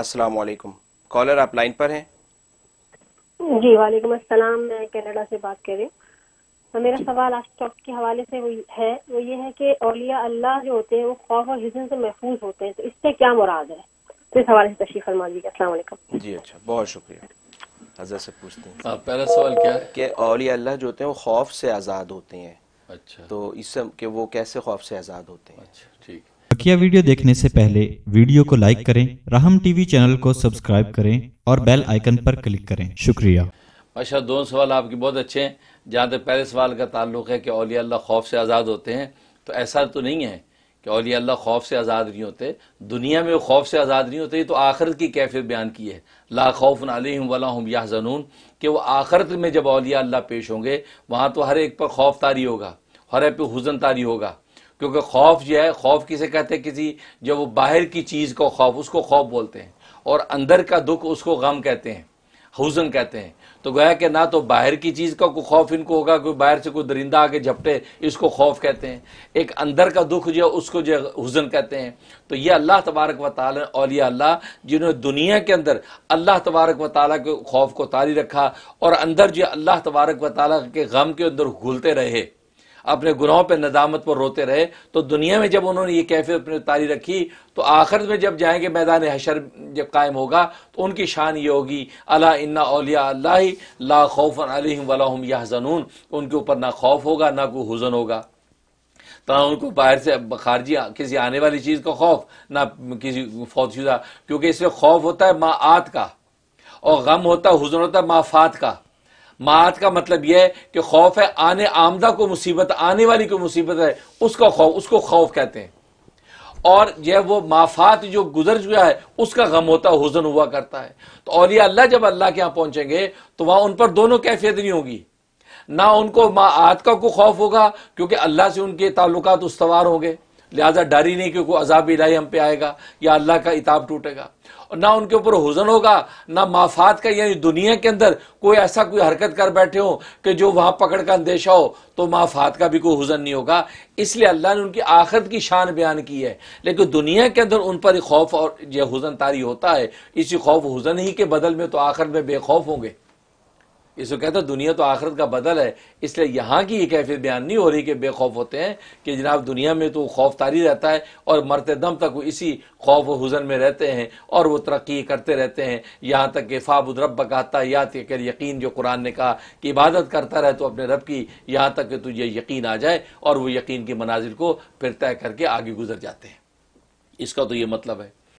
अस्सलाम वालेकुम कॉलर आप लाइन पर हैं जी वालेकुम अस्सलाम मैं कनाडा से बात कर रही हूँ मेरा सवाल आज टॉप के हवाले से वो है वो ये है कि औलिया अल्लाह जो होते हैं वो खौफ और हिजन से महफूज होते हैं तो इससे क्या मुराद है तो इस हवाले से तशरीफ फरमा दीजिए अस्सलाम जी अच्छा बहुत शुक्रिया हजरत से पूछते हैं आप पहला सवाल क्या है कि औलिया अल्लाह जो होते हैं वो खौफ से आज़ाद होते हैं अच्छा तो इससे कि वो कैसे खौफ से आज़ाद होते हैं अच्छा ठीक बकिया वीडियो देखने से पहले वीडियो को लाइक करें राहम टीवी चैनल को सब्सक्राइब करें और बेल आइकन पर क्लिक करें शुक्रिया अच्छा दोनों सवाल आपके बहुत अच्छे हैं जहाँ तक पहले सवाल का ताल्लुक है कि ओलिया अल्लाह खौफ से आज़ाद होते हैं तो ऐसा तो नहीं है कि अलिया अल्लाह खौफ से आज़ाद नहीं होते दुनिया में वो खौफ से आज़ाद नहीं होते तो आखिरत की कैफियत बयान की है ला खौफ अलहम या जनून कि वो आखिरत में जब अलिया अल्लाह पेश होंगे वहाँ तो हर एक पर खौफ तारी होगा हर एक पर हुजन तारी होगा क्योंकि खौफ जो है खौफ किसे कहते हैं किसी जब वो बाहर की चीज़ को खौफ उसको खौफ बोलते हैं और अंदर का दुख उसको गम कहते हैं हुजन कहते हैं तो गोया कि ना तो बाहर की चीज़ का कोई खौफ इनको होगा कोई बाहर से कोई दरिंदा आके झपटे इसको खौफ कहते हैं एक अंदर का दुख जो है उसको जो हुजन कहते हैं तो ये अल्लाह तबारक व ताल औलिया अल्लाह जिन्होंने दुनिया के अंदर अल्लाह तबारक व ताली के खौफ को तारी रखा और अंदर जो अल्लाह तबारक व ताल के गम के अंदर घुलते रहे अपने गुनाहों पर नदामत पर रोते रहे तो दुनिया में जब उन्होंने ये कैफियत अपने तारी रखी तो आखिर में जब जाएंगे मैदान हशर जब कायम होगा तो उनकी शान ये होगी अला इन्ना अलिया अल्लाह ला खौफ अलहम वलाम यह जनून उनके ऊपर ना खौफ होगा ना कोई हुजन होगा तो ना उनको बाहर से खारजी किसी आने वाली चीज़ का खौफ ना किसी फौजशुदा क्योंकि इसमें खौफ होता है माआत का और गम होता है हुजन होता है माफात का मात का मतलब यह है कि खौफ है आने आमदा को मुसीबत आने वाली को मुसीबत है उसका खौफ उसको खौफ कहते हैं और यह वो माफात जो गुजर चुका है उसका गम होता हुजन हुआ करता है तो औलिया अल्लाह जब अल्लाह के यहां पहुंचेंगे तो वहां उन पर दोनों कैफियत नहीं होगी ना उनको मात का को खौफ होगा क्योंकि अल्लाह से उनके ताल्लुकात उसवार होंगे लिहाजा डर ही नहीं क्योंकि अजाब इलाही हम पे आएगा या अल्लाह का इताब टूटेगा और ना उनके ऊपर हुजन होगा ना माफात का यानी दुनिया के अंदर कोई ऐसा कोई हरकत कर बैठे हो कि जो वहां पकड़ का अंदेशा हो तो माफात का भी कोई हुजन नहीं होगा इसलिए अल्लाह ने उनकी आखिरत की शान बयान की है लेकिन दुनिया के अंदर उन पर खौफ और यह हुजन तारी होता है इसी खौफ हुजन ही के बदल में तो आखिर में बेखौफ होंगे इसको कहता दुनिया तो आखिरत का बदल है इसलिए यहाँ की ये कैफियत बयान नहीं हो रही कि बेखौफ होते हैं कि जनाब दुनिया में तो खौफ तारी रहता है और मरते दम तक वो इसी खौफ हुजन में रहते हैं और वो तरक्की करते रहते हैं यहाँ तक कि फ़ाबुद रब कहता याद कर यकीन जो कुरान ने कहा कि इबादत करता रहे तो अपने रब की यहाँ तक कि तुझे यकीन आ जाए और वो यकीन के मनाजिल को फिर तय करके आगे गुजर जाते हैं इसका तो ये मतलब है